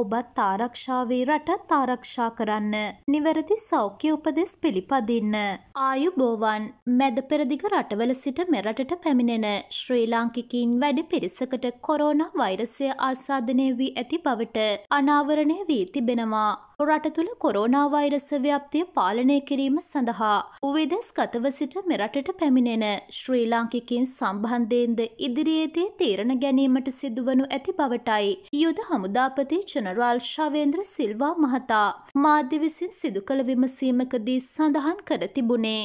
ඔබත් ආරක්ෂාවේ රටත් ආරක්ෂා කරන්න. නිවැරදි සෞඛ්‍ය උපදෙස් පිළිපදින්න. ආයුබෝවන් මැද පෙරදිග රටවල සිට මෙරටට පැමිණෙන ශ්‍රී ලාංකිකින් වැඩි පිරිසකට කොරෝනා වෛරසය ආසාධනය වී ඇති බවට අනාවරණය වී තිබෙනවා. රට තුළ කොරෝනා වෛරස ව්‍යාප්තිය පාලනය කිරීම සඳහා උවිදෙස් ගතව සිට මෙරටට පැමිණෙන ශ්‍රී ලාංකිකින් සම්බන්ධයෙන්ද ඉදිරියේදී තීරණ ගැනීමට සිදුවනු ඇති බවටයි යුද හමුදාපති ජන ජනරල් ශවේන්ද්‍ර සිල්වා මහතා මාධ්‍ය විසින් සිදු කළ විමසීමකදී සඳහන් කර තිබුණේ.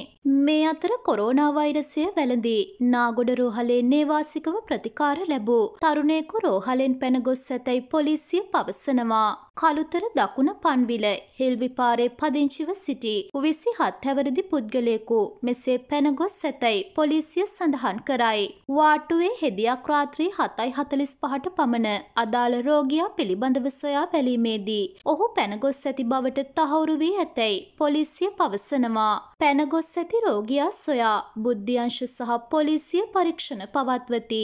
මේ අතර කොරෝනා වෛරසය වැළඳී නාගොඩ රෝහලේ නේවාසිකව ප්‍රතිකාර ලැබූ තරුණයෙකු රෝහලෙන් පැනගොස් ඇතැයි පොලිසිය පවසනවා. කළුතර දකුණ පන්විල හිල් විපාරේ පදිංචිව සිටි විසි හත් හැවරදි පුද්ගලයෙකු මෙසේ පැනගොස් සැතැයි පොලිසිය සඳහන් කරයි. වාටුවේ හෙදියක් රාත්‍රී හතයි හතලිස් පහට පමණ අදාළ රෝගියා පිළිබඳව සොයා බැලීමේදී. ඔහු පැනගොස් ඇති බවට තහවුරු වී ඇතැයි පොලිසිය පවසනවා. පැනගොස් ඇති රෝගියා සොයා බුද්ධියංශ සහ පොලිසිය පරීක්ෂණ පවත්වති.